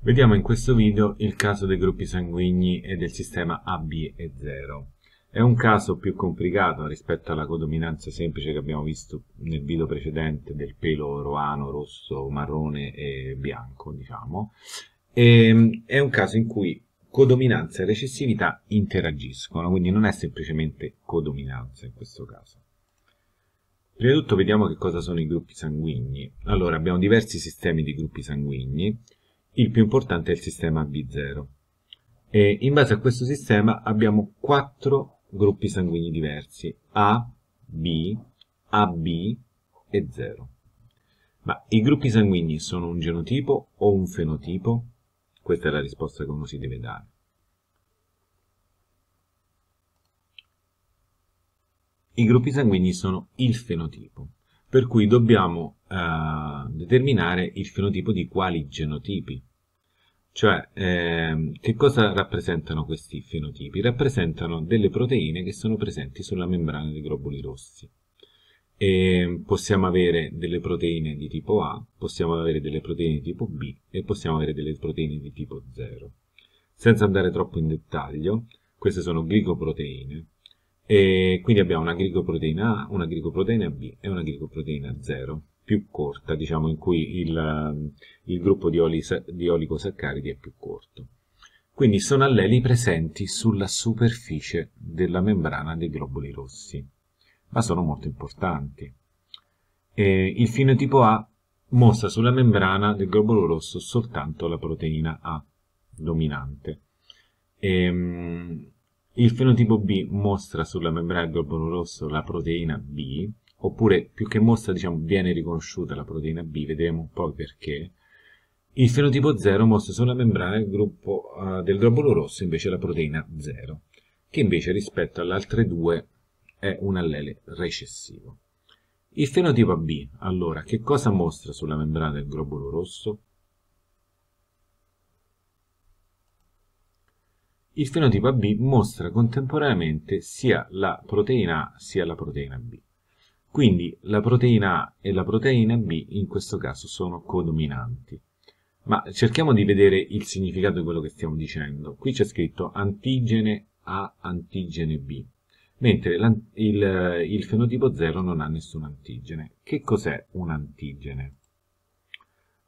Vediamo in questo video il caso dei gruppi sanguigni e del sistema AB e 0. È un caso più complicato rispetto alla codominanza semplice che abbiamo visto nel video precedente del pelo roano, rosso, marrone e bianco, diciamo. E, ehm, è un caso in cui codominanza e recessività interagiscono, quindi non è semplicemente codominanza in questo caso. Prima di tutto vediamo che cosa sono i gruppi sanguigni. Allora, abbiamo diversi sistemi di gruppi sanguigni il più importante è il sistema B0. E in base a questo sistema abbiamo quattro gruppi sanguigni diversi, A, B, AB e 0. Ma i gruppi sanguigni sono un genotipo o un fenotipo? Questa è la risposta che uno si deve dare. I gruppi sanguigni sono il fenotipo, per cui dobbiamo eh, determinare il fenotipo di quali genotipi cioè, ehm, che cosa rappresentano questi fenotipi? Rappresentano delle proteine che sono presenti sulla membrana dei globuli rossi. E ehm, possiamo avere delle proteine di tipo A, possiamo avere delle proteine di tipo B e possiamo avere delle proteine di tipo 0. Senza andare troppo in dettaglio, queste sono glicoproteine, e quindi abbiamo una glicoproteina A, una glicoproteina B e una glicoproteina 0 più corta, diciamo, in cui il, eh, il gruppo di, oli, di oligosaccaridi è più corto. Quindi sono alleli presenti sulla superficie della membrana dei globuli rossi, ma sono molto importanti. E il fenotipo A mostra sulla membrana del globulo rosso soltanto la proteina A dominante. E, ehm, il fenotipo B mostra sulla membrana del globulo rosso la proteina B oppure più che mostra diciamo viene riconosciuta la proteina B, vedremo un po' perché. Il fenotipo 0 mostra sulla membrana il gruppo uh, del globulo rosso invece la proteina 0, che invece rispetto alle altre due è un allele recessivo. Il fenotipo B, allora, che cosa mostra sulla membrana del globulo rosso? Il fenotipo B mostra contemporaneamente sia la proteina A sia la proteina B. Quindi la proteina A e la proteina B in questo caso sono codominanti. Ma cerchiamo di vedere il significato di quello che stiamo dicendo. Qui c'è scritto antigene A, antigene B, mentre il, il fenotipo 0 non ha nessun antigene. Che cos'è un antigene?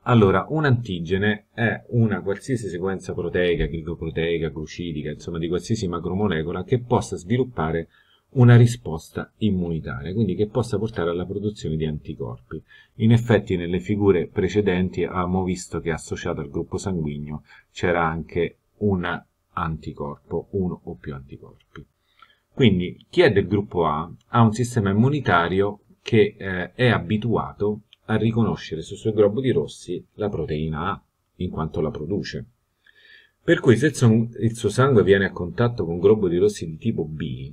Allora, un antigene è una qualsiasi sequenza proteica, glicoproteica, glucidica, insomma di qualsiasi macromolecola che possa sviluppare una risposta immunitaria, quindi che possa portare alla produzione di anticorpi. In effetti nelle figure precedenti abbiamo visto che associato al gruppo sanguigno c'era anche un anticorpo, uno o più anticorpi. Quindi chi è del gruppo A ha un sistema immunitario che eh, è abituato a riconoscere sul suo di rossi la proteina A, in quanto la produce. Per cui se il suo, sangue viene a contatto con di rossi di tipo B,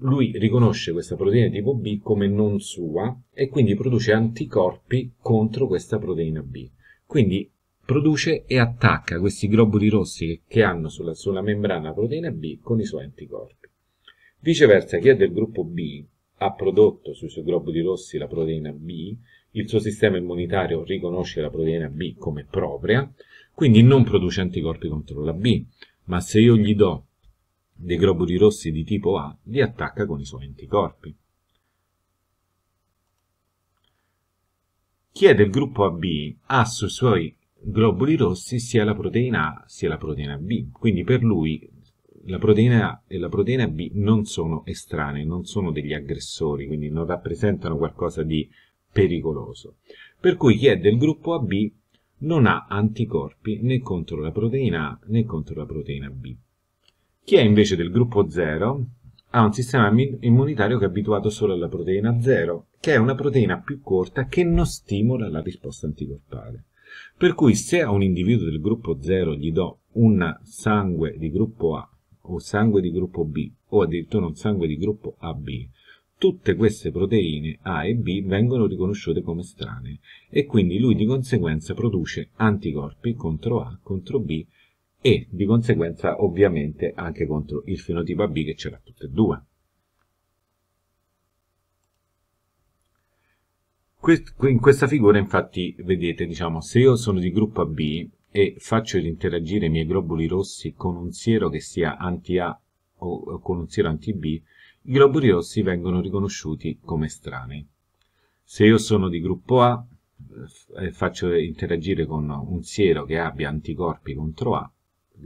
lui riconosce questa proteina tipo B come non sua e quindi produce anticorpi contro questa proteina B. Quindi produce e attacca questi globuli rossi che hanno sulla, sulla membrana proteina B con i suoi anticorpi. Viceversa, chi è del gruppo B ha prodotto sui suoi globuli rossi la proteina B, il suo sistema immunitario riconosce la proteina B come propria, quindi non produce anticorpi contro la B, ma se io gli do dei globuli rossi di tipo A li attacca con i suoi anticorpi. Chi è del gruppo AB ha ah, sui suoi globuli rossi sia la proteina A sia la proteina B, quindi per lui la proteina A e la proteina B non sono estranee, non sono degli aggressori, quindi non rappresentano qualcosa di pericoloso. Per cui chi è del gruppo AB non ha anticorpi né contro la proteina A né contro la proteina B. Chi è invece del gruppo 0 ha un sistema immunitario che è abituato solo alla proteina 0, che è una proteina più corta che non stimola la risposta anticorpale. Per cui se a un individuo del gruppo 0 gli do un sangue di gruppo A o sangue di gruppo B o addirittura un sangue di gruppo AB, tutte queste proteine A e B vengono riconosciute come strane e quindi lui di conseguenza produce anticorpi contro A, contro B e di conseguenza ovviamente anche contro il fenotipo AB che c'era tutte e due. In questa figura infatti vedete, diciamo, se io sono di gruppo AB e faccio interagire i miei globuli rossi con un siero che sia anti-A o con un siero anti-B, i globuli rossi vengono riconosciuti come strani. Se io sono di gruppo A e eh, eh, faccio interagire con un siero che abbia anticorpi contro A,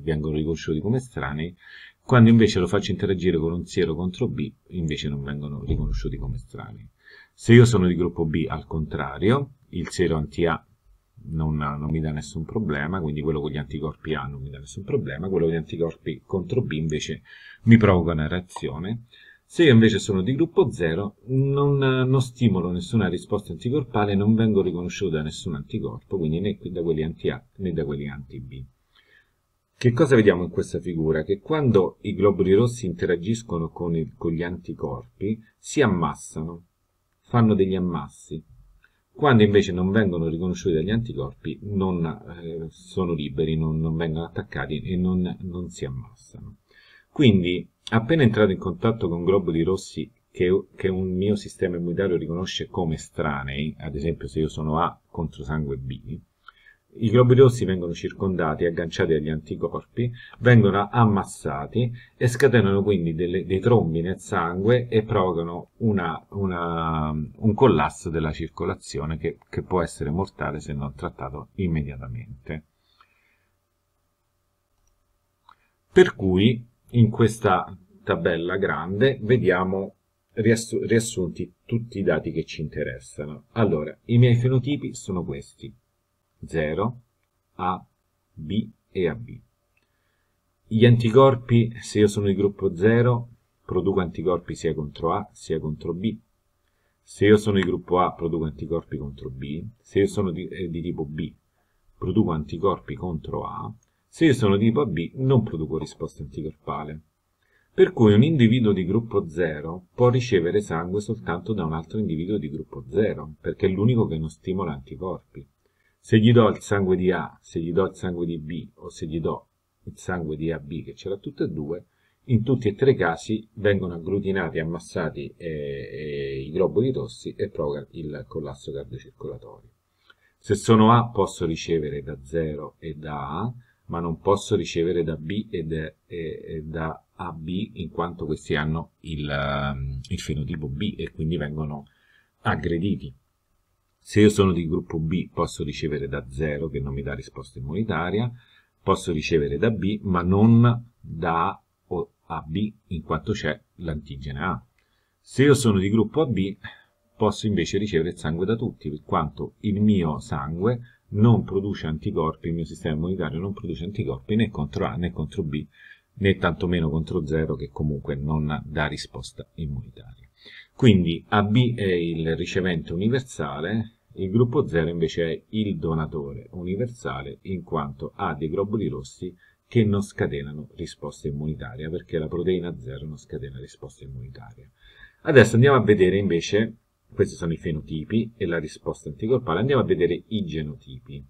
vengono riconosciuti come estranei, quando invece lo faccio interagire con un siero contro B, invece non vengono riconosciuti come estranei. Se io sono di gruppo B, al contrario, il siero anti-A non, non, mi dà nessun problema, quindi quello con gli anticorpi A non mi dà nessun problema, quello con gli anticorpi contro B invece mi provoca una reazione. Se io invece sono di gruppo 0, non, non, stimolo nessuna risposta anticorpale, non vengo riconosciuto da nessun anticorpo, quindi né da quelli anti-A né da quelli anti-B. Che cosa vediamo in questa figura? Che quando i globuli rossi interagiscono con, il, con gli anticorpi, si ammassano, fanno degli ammassi. Quando invece non vengono riconosciuti dagli anticorpi, non eh, sono liberi, non, non, vengono attaccati e non, non si ammassano. Quindi, appena entrato in contatto con globuli rossi che, che, un mio sistema immunitario riconosce come estranei, ad esempio se io sono A contro sangue B, i globi rossi vengono circondati agganciati agli anticorpi, vengono ammassati e scatenano quindi delle, dei trombi nel sangue e provocano una, una, un collasso della circolazione che, che può essere mortale se non trattato immediatamente. Per cui in questa tabella grande vediamo riassunti tutti i dati che ci interessano. Allora, i miei fenotipi sono questi. 0, A, B e AB. Gli anticorpi, se io sono di gruppo 0, produco anticorpi sia contro A sia contro B. Se io sono di gruppo A, produco anticorpi contro B. Se io sono di, eh, di tipo B, produco anticorpi contro A. Se io sono di tipo AB, non produco risposta anticorpale. Per cui un individuo di gruppo 0 può ricevere sangue soltanto da un altro individuo di gruppo 0, perché è l'unico che non stimola anticorpi se gli do il sangue di A, se gli do il sangue di B o se gli do il sangue di AB che ce l'ha tutte e due, in tutti e tre i casi vengono agglutinati, ammassati eh, eh, i globuli rossi e provoca il collasso cardiocircolatorio. Se sono A posso ricevere da 0 e da A, ma non posso ricevere da B e, de, e, e da AB in quanto questi hanno il, il fenotipo B e quindi vengono aggrediti. Se io sono di gruppo B posso ricevere da 0 che non mi dà risposta immunitaria, posso ricevere da B ma non da A o AB in quanto c'è l'antigene A. Se io sono di gruppo AB posso invece ricevere il sangue da tutti, per quanto il mio sangue non produce anticorpi, il mio sistema immunitario non produce anticorpi né contro A né contro B, né tantomeno contro 0 che comunque non dà risposta immunitaria. Quindi AB è il ricevente universale, il gruppo 0 invece è il donatore universale in quanto ha dei globuli rossi che non scatenano risposta immunitaria perché la proteina 0 non scatena risposta immunitaria. Adesso andiamo a vedere invece, questi sono i fenotipi e la risposta anticorpale, andiamo a vedere i genotipi.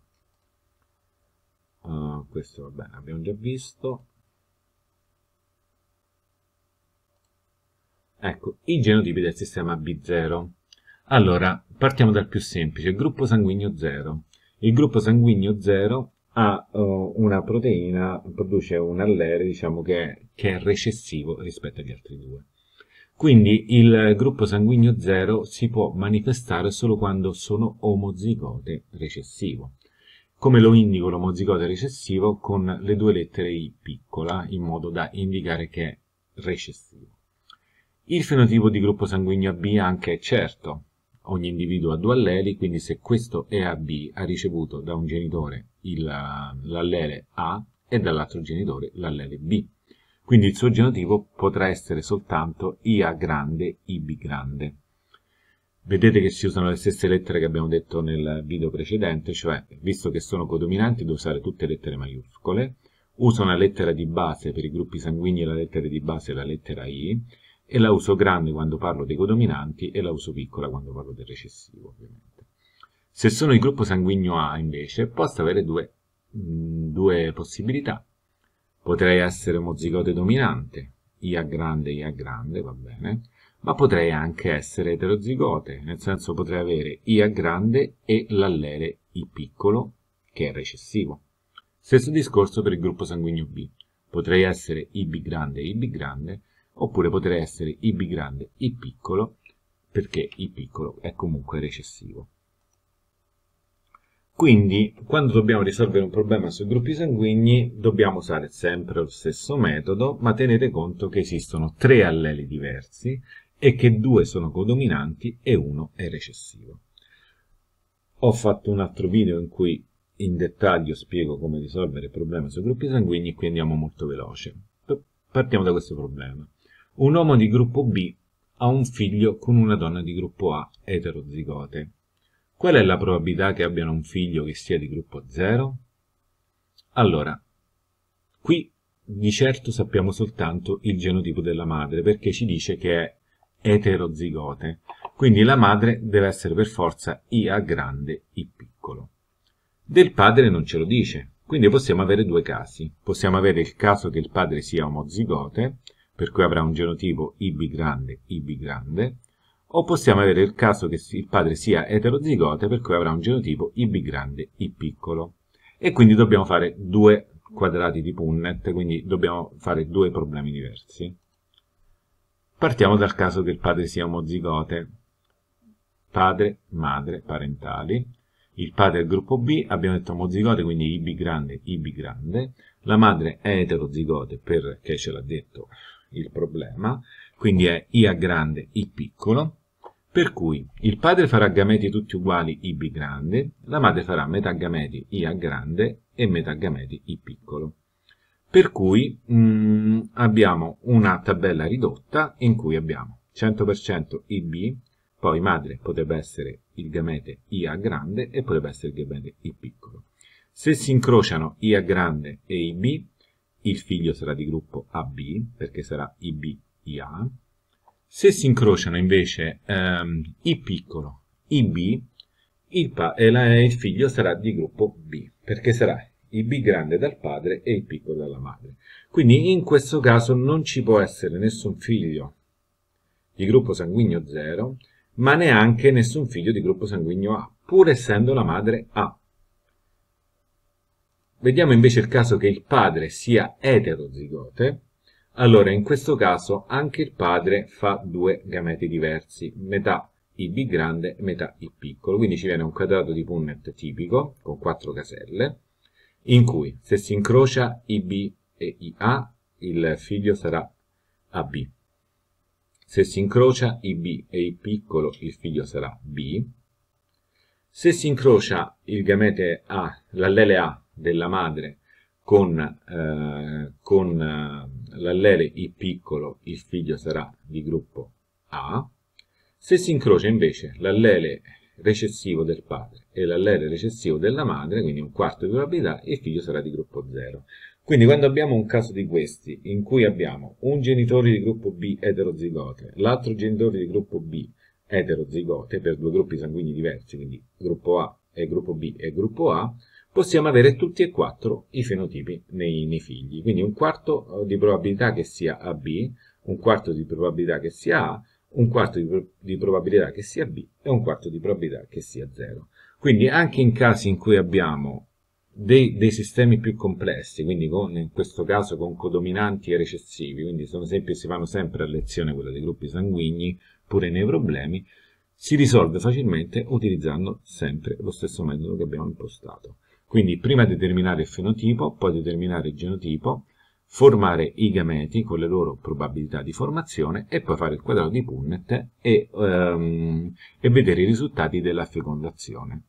Uh, questo va bene, abbiamo già visto. Ecco, i genotipi del sistema B0. Allora, partiamo dal più semplice, gruppo sanguigno 0. Il gruppo sanguigno 0 ha uh, una proteina, produce un allele, diciamo, che, che è recessivo rispetto agli altri due. Quindi il gruppo sanguigno 0 si può manifestare solo quando sono omozigote recessivo. Come lo indico l'omozigote recessivo? Con le due lettere I piccola, in modo da indicare che è recessivo. Il fenotipo di gruppo sanguigno AB anche è certo. Ogni individuo ha due alleli, quindi se questo è AB ha ricevuto da un genitore l'allele A e dall'altro genitore l'allele B. Quindi il suo genotipo potrà essere soltanto IA grande, IB grande. Vedete che si usano le stesse lettere che abbiamo detto nel video precedente, cioè visto che sono codominanti devo usare tutte le lettere maiuscole, uso una lettera di base per i gruppi sanguigni, la lettera di base è la lettera I, e la uso grande quando parlo dei codominanti e la uso piccola quando parlo del recessivo, ovviamente. Se sono il gruppo sanguigno A, invece, posso avere due, mh, mm, due possibilità. Potrei essere omozigote dominante, IA grande, IA grande, va bene, ma potrei anche essere eterozigote, nel senso potrei avere IA grande e l'allele I piccolo, che è recessivo. Stesso discorso per il gruppo sanguigno B. Potrei essere IB grande, IB grande, oppure potrei essere IB grande I piccolo perché I piccolo è comunque recessivo. Quindi, quando dobbiamo risolvere un problema sui gruppi sanguigni, dobbiamo usare sempre lo stesso metodo, ma tenete conto che esistono tre alleli diversi e che due sono codominanti e uno è recessivo. Ho fatto un altro video in cui in dettaglio spiego come risolvere il problema sui gruppi sanguigni, qui andiamo molto veloce. Partiamo da questo problema. Un uomo di gruppo B ha un figlio con una donna di gruppo A eterozigote. Qual è la probabilità che abbiano un figlio che sia di gruppo 0? Allora, qui di certo sappiamo soltanto il genotipo della madre, perché ci dice che è eterozigote. Quindi la madre deve essere per forza IA grande, I piccolo. Del padre non ce lo dice, quindi possiamo avere due casi. Possiamo avere il caso che il padre sia omozigote, per cui avrà un genotipo IB grande, IB grande, o possiamo avere il caso che il padre sia eterozigote, per cui avrà un genotipo IB grande, I piccolo. E quindi dobbiamo fare due quadrati di Punnett, quindi dobbiamo fare due problemi diversi. Partiamo dal caso che il padre sia omozigote, padre, madre, parentali. Il padre è il gruppo B, abbiamo detto omozigote, quindi IB grande, IB grande. La madre è eterozigote perché ce l'ha detto il problema, quindi è IA grande, I piccolo, per cui il padre farà gameti tutti uguali, IB grande, la madre farà metà gameti IA grande e metà gameti I piccolo. Per cui mh, mm, abbiamo una tabella ridotta in cui abbiamo 100% IB, poi madre potrebbe essere il gamete IA grande e potrebbe essere il gamete I piccolo. Se si incrociano IA grande e IB, il figlio sarà di gruppo AB perché sarà IBIA. Se si incrociano invece ehm, I piccolo, IB, il, il figlio sarà di gruppo B perché sarà IB grande dal padre e il piccolo dalla madre. Quindi in questo caso non ci può essere nessun figlio di gruppo sanguigno 0 ma neanche nessun figlio di gruppo sanguigno A pur essendo la madre A Vediamo invece il caso che il padre sia eterozigote, allora in questo caso anche il padre fa due gameti diversi, metà IB grande e metà I piccolo, quindi ci viene un quadrato di Punnett tipico con quattro caselle, in cui se si incrocia IB e IA il figlio sarà AB. Se si incrocia IB e I piccolo il figlio sarà B. Se si incrocia il gamete A, l'allele A della madre con, eh, con eh, l'allele I piccolo, il figlio sarà di gruppo A. Se si incrocia invece l'allele recessivo del padre e l'allele recessivo della madre, quindi un quarto di probabilità, il figlio sarà di gruppo 0. Quindi quando abbiamo un caso di questi, in cui abbiamo un genitore di gruppo B eterozigote, l'altro genitore di gruppo B eterozigote, per due gruppi sanguigni diversi, quindi gruppo A e gruppo B e gruppo A, possiamo avere tutti e quattro i fenotipi nei, nei figli. Quindi un quarto eh, di probabilità che sia AB, un quarto di probabilità che sia A, un quarto di, di, probabilità che sia B e un quarto di probabilità che sia 0. Quindi anche in casi in cui abbiamo dei, dei sistemi più complessi, quindi con, in questo caso con codominanti e recessivi, quindi sono esempi che si fanno sempre a lezione quella dei gruppi sanguigni, pure nei problemi, si risolve facilmente utilizzando sempre lo stesso metodo che abbiamo impostato. Quindi prima determinare il fenotipo, poi determinare il genotipo, formare i gameti con le loro probabilità di formazione e poi fare il quadrato di Punnett e, ehm, e vedere i risultati della fecondazione.